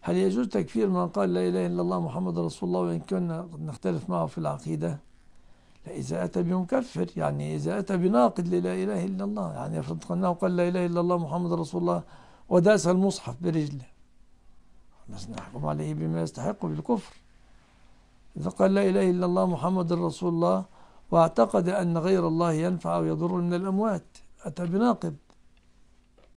هل يجوز تكفير من قال لا إله إلا الله محمد رسول الله وإن كنا نختلف معه في العقيدة لا إذا أتى بمكفر يعني إذا أتى بناقد للا إله إلا الله يعني افرض أنه قال لا إله إلا الله محمد رسول الله وداس المصحف برجله بس نحكم عليه بما يستحق بالكفر إذا قال لا إله إلا الله محمد رسول الله واعتقد أن غير الله ينفع أو يضر من الأموات أتى بناقد